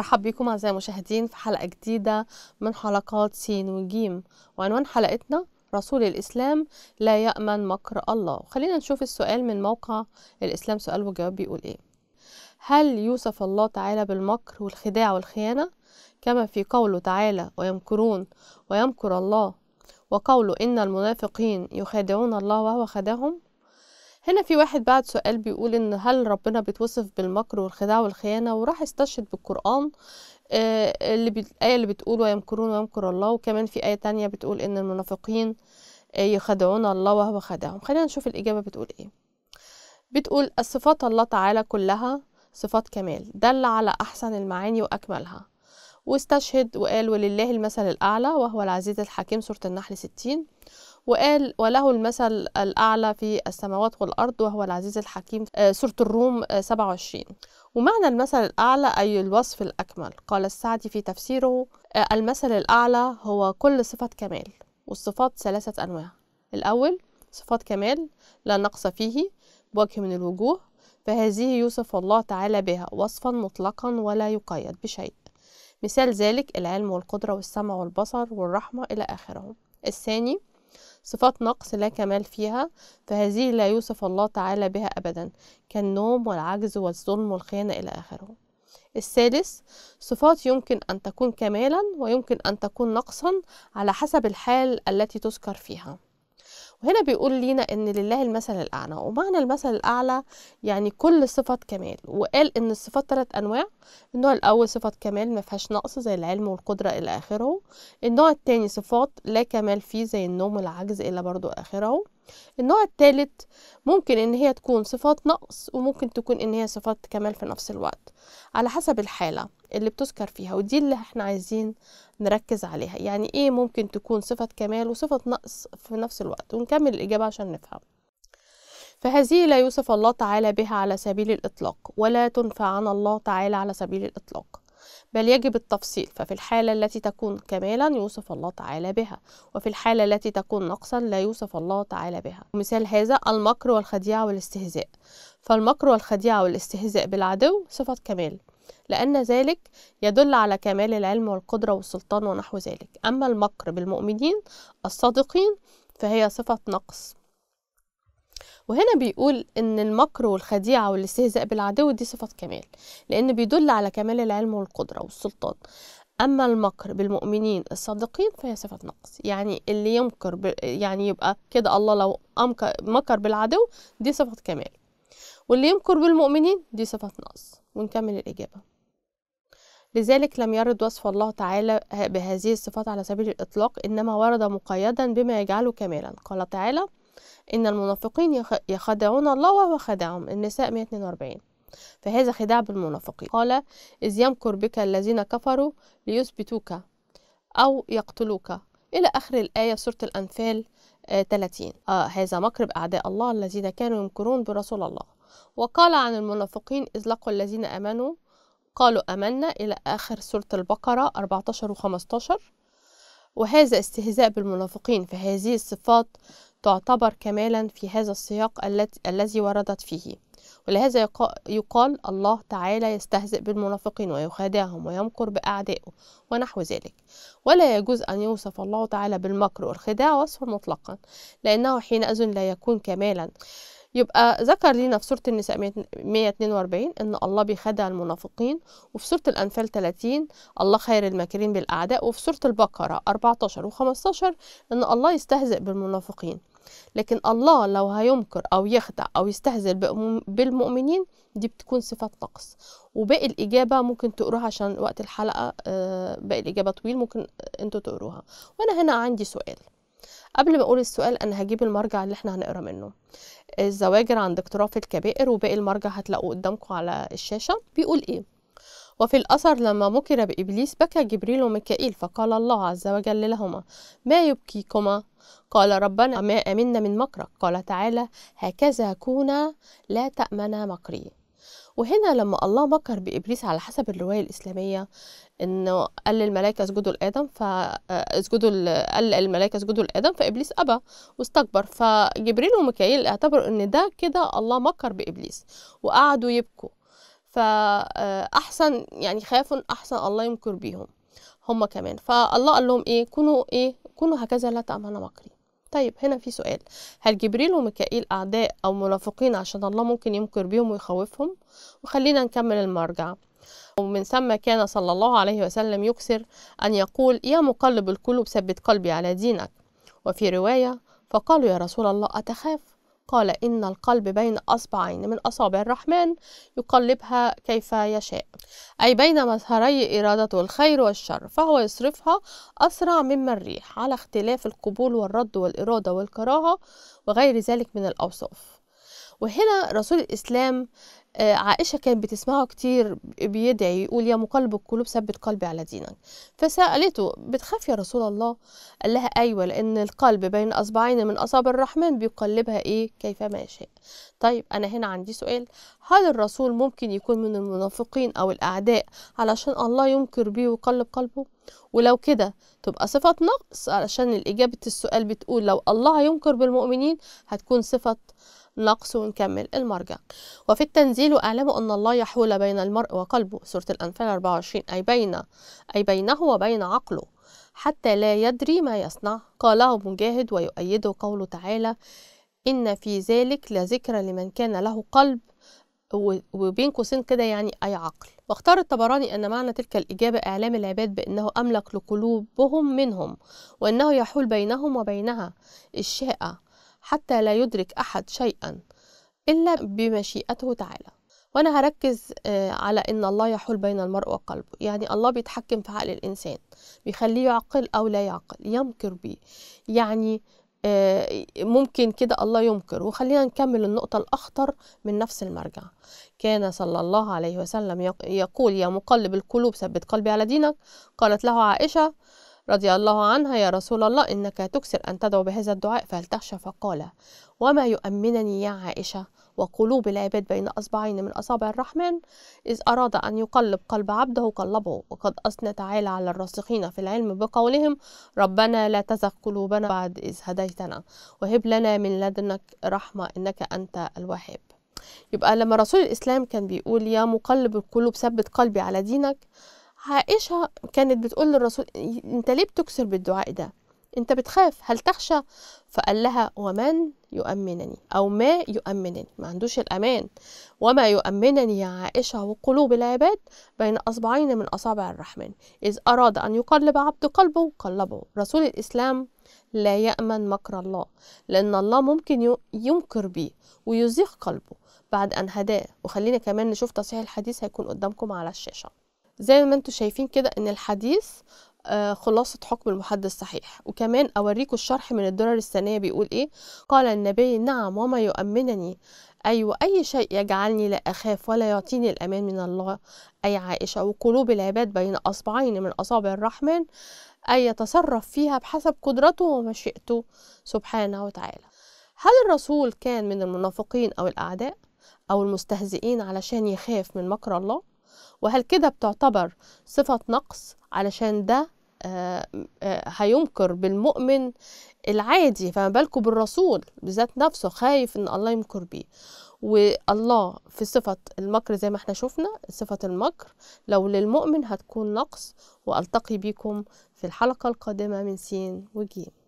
برحب بكم أعزائي المشاهدين في حلقة جديدة من حلقات سين وجيم وعنوان حلقتنا رسول الإسلام لا يأمن مكر الله خلينا نشوف السؤال من موقع الإسلام سؤال وجواب بيقول إيه هل يوصف الله تعالى بالمكر والخداع والخيانة كما في قوله تعالى ويمكرون ويمكر الله وقوله إن المنافقين يخادعون الله وهو خدعهم هنا في واحد بعد سؤال بيقول ان هل ربنا بيتوصف بالمكر والخداع والخيانة وراح استشهد بالقرآن آه، اللي بي... الآية اللي بتقول ويمكرون ويمكر الله وكمان في آية تانية بتقول ان المنافقين آه، يخدعون الله وهو خدعهم خلينا نشوف الإجابة بتقول ايه بتقول الصفات الله تعالى كلها صفات كمال دل على أحسن المعاني وأكملها واستشهد وقال ولله المثل الأعلى وهو العزيز الحكيم سورة النحل 60 وقال وله المثل الأعلى في السماوات والأرض وهو العزيز الحكيم آه، سورة الروم 27 آه، ومعنى المثل الأعلى أي الوصف الأكمل قال السعدي في تفسيره آه، المثل الأعلى هو كل صفة كمال والصفات ثلاثة أنواع الأول صفات كمال لا نقص فيه بوجه من الوجوه فهذه يوصف الله تعالى بها وصفا مطلقا ولا يقيد بشيء مثال ذلك العلم والقدرة والسمع والبصر والرحمة إلى آخره الثاني صفات نقص لا كمال فيها فهذه لا يوصف الله تعالى بها أبدا كالنوم والعجز والظلم والخيانة إلى آخره الثالث صفات يمكن أن تكون كمالا ويمكن أن تكون نقصا على حسب الحال التي تذكر فيها وهنا بيقول لينا ان لله المثل الاعلى ومعنى المثل الاعلى يعني كل صفة كمال وقال ان الصفات ثلاث انواع النوع الاول صفة كمال ما فيهاش نقص زي العلم والقدرة الى اخره النوع الثاني صفات لا كمال فيه زي النوم والعجز الى برضو اخره النوع الثالث ممكن ان هي تكون صفات نقص وممكن تكون ان هي صفات كمال في نفس الوقت على حسب الحاله اللي بتذكر فيها ودي اللي احنا عايزين نركز عليها يعني ايه ممكن تكون صفة كمال وصفة نقص في نفس الوقت ونكمل الإجابة عشان نفهم فهذه لا يوصف الله تعالى بها على سبيل الإطلاق ولا تنفع عن الله تعالى على سبيل الإطلاق بل يجب التفصيل ففي الحالة التي تكون كمالا يوصف الله تعالى بها وفي الحالة التي تكون نقصا لا يوصف الله تعالى بها مثال هذا المكر والخديعة والاستهزاء فالمكر والخديعة والاستهزاء بالعدو صفة كمال لأن ذلك يدل على كمال العلم والقدرة والسلطان ونحو ذلك أما المكر بالمؤمنين الصادقين فهي صفة نقص وهنا بيقول ان المكر والخديعه والاستهزاء بالعدو دي صفه كمال لان بيدل على كمال العلم والقدره والسلطان اما المكر بالمؤمنين الصادقين فهي صفه نقص يعني اللي يمكر يعني يبقى كده الله لو أمكر... مكر بالعدو دي صفه كمال واللي يمكر بالمؤمنين دي صفة نقص ونكمل الإجابة لذلك لم يرد وصف الله تعالى بهذه الصفات على سبيل الإطلاق إنما ورد مقيدا بما يجعله كمالا قال تعالى إن المنافقين يخدعون الله وهو خدعهم النساء 142 فهذا خداع بالمنافقين قال إذ يمكر بك الذين كفروا ليثبتوك أو يقتلوك إلى آخر الآية سورة الأنفال 30 آه،, آه هذا مكر بأعداء الله الذين كانوا يمكرون برسول الله وقال عن المنافقين إذ لقوا الذين آمنوا قالوا آمنا إلى آخر سورة البقرة 14 و 15 وهذا استهزاء بالمنافقين فهذه الصفات تعتبر كمالا في هذا السياق الذي وردت فيه ولهذا يقال الله تعالى يستهزئ بالمنافقين ويخادعهم ويمكر بأعدائه ونحو ذلك ولا يجوز أن يوصف الله تعالى بالمكر والخداع وصفا مطلقا لأنه حينئذ لا يكون كمالا يبقى ذكر لنا في سورة النساء 142 إن الله بيخدع المنافقين وفي سورة الأنفال 30 الله خير الماكرين بالأعداء وفي سورة البقرة 14 و15 إن الله يستهزئ بالمنافقين لكن الله لو هيمكر أو يخدع أو يستهزئ بالمؤمنين دي بتكون صفة نقص وباقي الإجابة ممكن تقروها عشان وقت الحلقة آه، باقي الإجابة طويل ممكن أنتوا تقروها وأنا هنا عندي سؤال قبل ما اقول السؤال انا هجيب المرجع اللي احنا هنقرا منه الزواجر عند اقتراف الكبائر وباقي المرجع هتلاقوه قدامكم على الشاشه بيقول ايه وفي الأثر لما مكر بإبليس بكى جبريل وميكائيل فقال الله عز وجل لهما ما يبكيكما قال ربنا ما أمنا من مكرك قال تعالى هكذا كونا لا تأمنا مكري وهنا لما الله مكر بإبليس على حسب الرواية الإسلامية إنه قال للملائكة اسجدوا لآدم فاسجدوا آه، قال الملائكة اسجدوا لآدم فإبليس أبى واستكبر فجبريل وميكائيل اعتبروا إن ده كده الله مكر بإبليس وقعدوا يبكوا فأحسن آه، يعني خافوا أحسن الله يمكر بيهم هم كمان فالله قال لهم إيه كونوا إيه كونوا هكذا لا تأمن مكري طيب هنا في سؤال هل جبريل وميكائيل أعداء أو منافقين عشان الله ممكن يمكر بيهم ويخوفهم وخلينا نكمل المرجع ومن ثم كان صلى الله عليه وسلم يكثر أن يقول يا مقلب القلوب ثبت قلبي على دينك وفي رواية فقالوا يا رسول الله أتخاف قال إن القلب بين أصبعين من أصابع الرحمن يقلبها كيف يشاء أي بين مظهري إرادته الخير والشر فهو يصرفها أسرع مما الريح على اختلاف القبول والرد والإرادة والكراهة وغير ذلك من الأوصاف وهنا رسول الإسلام آه، عائشة كانت بتسمعه كتير بيدعي يقول يا مقلب القلوب ثبت قلبي على دينك فسألته بتخاف يا رسول الله قال لها أيوة لأن القلب بين أصبعين من أصابع الرحمن بيقلبها إيه كيف ما يشاء طيب أنا هنا عندي سؤال هل الرسول ممكن يكون من المنافقين أو الأعداء علشان الله ينكر بيه ويقلب قلبه ولو كده تبقى صفة نقص علشان الإجابة السؤال بتقول لو الله ينكر بالمؤمنين هتكون صفة نقص ونكمل المرجع وفي التنزيل أعلم أن الله يحول بين المرء وقلبه سورة الأنفال 24 أي بين أي بينه وبين عقله حتى لا يدري ما يصنع قاله مجاهد ويؤيده قوله تعالى إن في ذلك لذكرى لمن كان له قلب وبين قوسين كده يعني أي عقل واختار الطبراني أن معنى تلك الإجابة إعلام العباد بأنه أملك لقلوبهم منهم وأنه يحول بينهم وبينها الشاء حتى لا يدرك أحد شيئا إلا بمشيئته تعالى وأنا هركز آه، على إن الله يحول بين المرء وقلبه يعني الله بيتحكم في عقل الإنسان بيخليه يعقل أو لا يعقل يمكر به يعني آه، ممكن كده الله يمكر وخلينا نكمل النقطة الأخطر من نفس المرجع كان صلى الله عليه وسلم يقول يا مقلب القلوب ثبت قلبي على دينك قالت له عائشة رضي الله عنها يا رسول الله إنك تكسر أن تدعو بهذا الدعاء فهل تخشى فقال وما يؤمنني يا عائشة وقلوب العباد بين أصبعين من أصابع الرحمن إذ أراد أن يقلب قلب عبده قلبه وقد أثنى تعالى على الراسخين في العلم بقولهم ربنا لا تزغ قلوبنا بعد إذ هديتنا وهب لنا من لدنك رحمة إنك أنت الوهاب يبقى لما رسول الإسلام كان بيقول يا مقلب القلوب ثبت قلبي على دينك عائشة كانت بتقول للرسول انت ليه بتكسر بالدعاء ده انت بتخاف هل تخشى فقال لها ومن يؤمنني او ما يؤمنني ما عندوش الامان وما يؤمنني يا عائشه وقلوب العباد بين اصبعين من اصابع الرحمن اذ اراد ان يقلب عبد قلبه قلبه رسول الاسلام لا يامن مكر الله لان الله ممكن يمكر بيه ويزيغ قلبه بعد ان هداه وخلينا كمان نشوف تصحيح الحديث هيكون قدامكم على الشاشه زي ما انتم شايفين كده ان الحديث آه، خلاصة حكم المحدث صحيح وكمان أوريكم الشرح من الدرر الثانية بيقول إيه قال النبي نعم وما يؤمنني أيوة، أي وأي شيء يجعلني لا أخاف ولا يعطيني الأمان من الله أي عائشة وقلوب العباد بين أصبعين من أصابع الرحمن أي يتصرف فيها بحسب قدرته ومشيئته سبحانه وتعالى هل الرسول كان من المنافقين أو الأعداء أو المستهزئين علشان يخاف من مكر الله؟ وهل كده بتعتبر صفة نقص علشان ده آه، آه، هينكر بالمؤمن العادي فما بالكم بالرسول بذات نفسه خايف ان الله يمكر بيه والله في صفة المكر زي ما احنا شفنا صفة المكر لو للمؤمن هتكون نقص والتقي بكم في الحلقة القادمة من سين وجيم